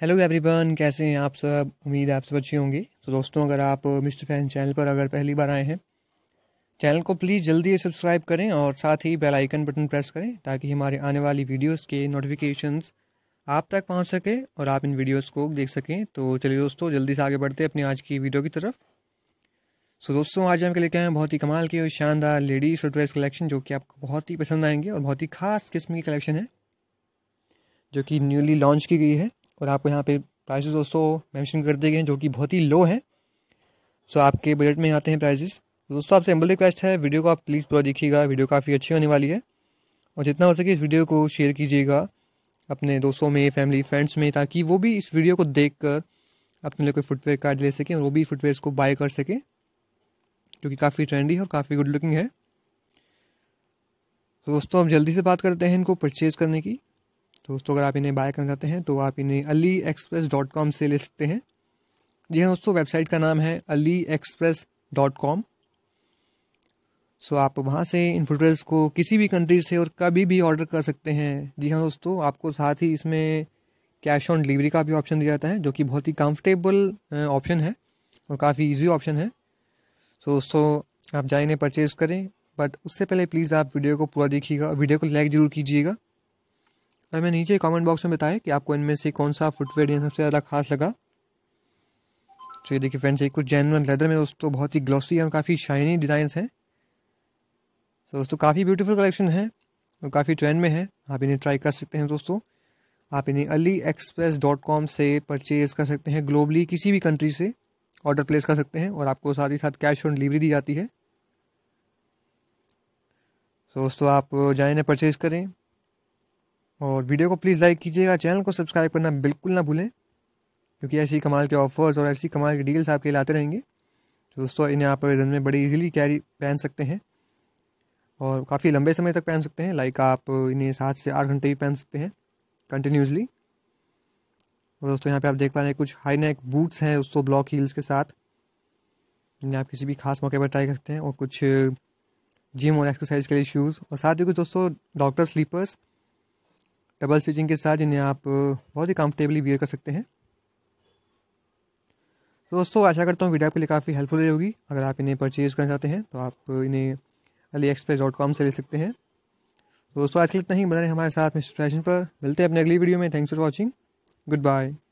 hello everyone कैसे हैं आप सब उम्मीद आप सब अच्छी होंगी तो दोस्तों अगर आप मिस्टर फैन चैनल पर अगर पहली बार आए हैं चैनल को प्लीज़ जल्दी सब्सक्राइब करें और साथ ही बेल आइकन बटन प्रेस करें ताकि हमारे आने वाली वीडियोस के नोटिफिकेशंस आप तक पहुंच सके और आप इन वीडियोस को देख सकें तो चलिए दोस्तों जल्दी से आगे बढ़ते अपनी आज की वीडियो की तरफ सो दोस्तों आज हम लेके आए हैं बहुत ही कमाल की और शानदार लेडीज फुटवेयर कलेक्शन जो कि आपको बहुत ही पसंद आएंगे और बहुत ही खास किस्म की कलेक्शन है जो कि न्यूली लॉन्च की गई है और आपको यहाँ पे प्राइसेस दोस्तों मेंशन कर दिए गए हैं जो कि बहुत ही लो हैं सो आपके बजट में आते हैं प्राइजेस दोस्तों आपसे एम्बल रिक्वेस्ट है वीडियो को आप प्लीज़ पूरा देखिएगा वीडियो काफ़ी अच्छी होने वाली है और जितना हो सके इस वीडियो को शेयर कीजिएगा अपने दोस्तों में फैमिली फ्रेंड्स में ताकि वो भी इस वीडियो को देख कर अपने लिए कोई फुटवेयर कार्ड ले सकें और वो भी फुटवेयर को बाय कर सकें जो कि काफ़ी ट्रेंडी है और काफ़ी गुड लुकिंग है तो दोस्तों अब जल्दी से बात करते हैं इनको परचेज़ करने की तो दोस्तों अगर आप इन्हें बाय करना चाहते हैं तो आप इन्हें अली एक्सप्रेस डॉट कॉम से ले सकते हैं जी हाँ दोस्तों वेबसाइट का नाम है AliExpress dot com so आप वहाँ से इन फुटवेयर्स को किसी भी कंट्री से और कभी भी ऑर्डर कर सकते हैं जी हाँ दोस्तों आपको साथ ही इसमें कैश ऑन डिलीवरी का भी ऑप्शन दिया जाता है जो कि बहुत ही कंफर्टेबल ऑप्शन है और काफ़ी इजी ऑप्शन है सो दोस्तों आप जाए इन्हें परचेज़ करें बट उससे पहले प्लीज़ आप वीडियो को पूरा देखिएगा वीडियो को लाइक ज़रूर कीजिएगा और हमें नीचे कमेंट बॉक्स में बताएं कि आपको इनमें से कौन सा फुटवेयर सबसे ज़्यादा खास लगा तो ये देखिए फ्रेंड्स ये कुछ जेनवन लेदर में दोस्तों बहुत ही ग्लॉसी और काफ़ी शाइनी डिज़ाइन हैं तो दोस्तों काफ़ी ब्यूटीफुल कलेक्शन है और काफ़ी ट्रेंड में है आप इन्हें ट्राई कर सकते हैं दोस्तों आप इन्हें अली एक्सप्रेस डॉट कॉम से परचेज कर सकते हैं ग्लोबली किसी भी कंट्री से ऑर्डर प्लेस कर सकते हैं और आपको साथ ही साथ कैश ऑन डिलीवरी दी जाती है तो दोस्तों आप जाए ना परचेज़ करें और वीडियो को प्लीज़ लाइक कीजिएगा चैनल को सब्सक्राइब करना बिल्कुल ना भूलें क्योंकि ऐसी कमाल के ऑफर्स और ऐसी कमाल के डील्स आपके लिए आते रहेंगे तो दोस्तों इन्हें आप रन में बड़ी इजीली कैरी पहन सकते हैं और काफ़ी लंबे समय तक पहन सकते हैं लाइक आप इन्हें सात से आठ घंटे भी पहन सकते हैं कंटिन्यूसली और दोस्तों यहाँ पे आप देख पा रहे हैं कुछ हाई नेक बूट्स हैं दोस्तों ब्लॉक हील्स के साथ इन्हें आप किसी भी खास मौके पर ट्राई करते हैं और कुछ जिम और एक्सरसाइज के लिए शूज़ और साथ ही कुछ दोस्तों डॉक्टर स्लीपर्स डबल स्टिचिंग के साथ इन्हें आप बहुत ही कंफर्टेबली वियर कर सकते हैं तो दोस्तों आशा करता हूँ वीडियो आपके लिए काफ़ी हेल्पफुल होगी अगर आप इन्हें परचेज़ करना चाहते हैं तो आप इन्हें अली एक्सप्रेस डॉट कॉम से ले सकते हैं तो दोस्तों आज के लिए इतना ही बना रहे हमारे साथ मिस्टर फैशन पर मिलते हैं अपने अगली वीडियो में thanks for watching good bye